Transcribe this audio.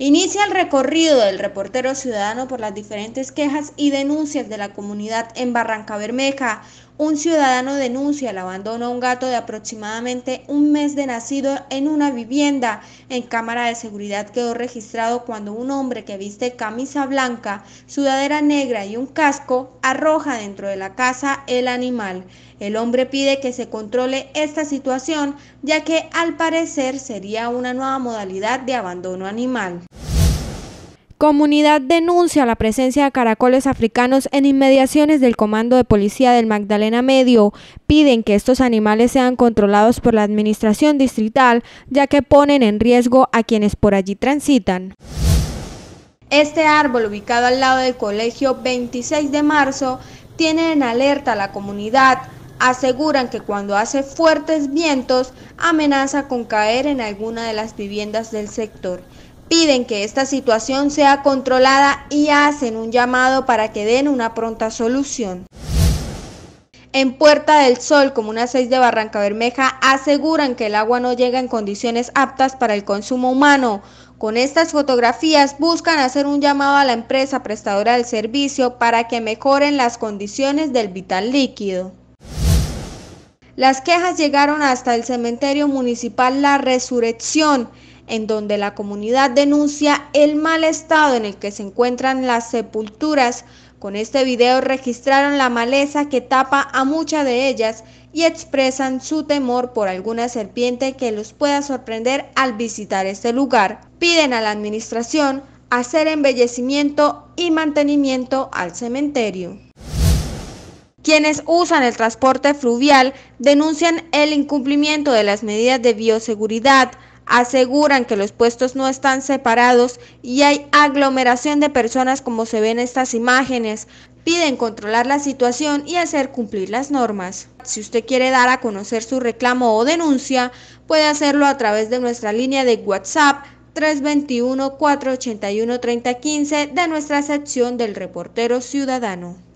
Inicia el recorrido del reportero ciudadano por las diferentes quejas y denuncias de la comunidad en Barranca Bermeja. Un ciudadano denuncia el abandono a un gato de aproximadamente un mes de nacido en una vivienda. En cámara de seguridad quedó registrado cuando un hombre que viste camisa blanca, sudadera negra y un casco arroja dentro de la casa el animal. El hombre pide que se controle esta situación ya que al parecer sería una nueva modalidad de abandono animal. Comunidad denuncia la presencia de caracoles africanos en inmediaciones del Comando de Policía del Magdalena Medio. Piden que estos animales sean controlados por la Administración Distrital, ya que ponen en riesgo a quienes por allí transitan. Este árbol, ubicado al lado del colegio 26 de marzo, tiene en alerta a la comunidad. Aseguran que cuando hace fuertes vientos amenaza con caer en alguna de las viviendas del sector piden que esta situación sea controlada y hacen un llamado para que den una pronta solución. En Puerta del Sol, Comuna 6 de Barranca Bermeja, aseguran que el agua no llega en condiciones aptas para el consumo humano. Con estas fotografías buscan hacer un llamado a la empresa prestadora del servicio para que mejoren las condiciones del vital líquido. Las quejas llegaron hasta el cementerio municipal La Resurrección en donde la comunidad denuncia el mal estado en el que se encuentran las sepulturas. Con este video registraron la maleza que tapa a muchas de ellas y expresan su temor por alguna serpiente que los pueda sorprender al visitar este lugar. Piden a la administración hacer embellecimiento y mantenimiento al cementerio. Quienes usan el transporte fluvial denuncian el incumplimiento de las medidas de bioseguridad, aseguran que los puestos no están separados y hay aglomeración de personas como se ven estas imágenes. Piden controlar la situación y hacer cumplir las normas. Si usted quiere dar a conocer su reclamo o denuncia, puede hacerlo a través de nuestra línea de WhatsApp 321-481-3015 de nuestra sección del reportero ciudadano.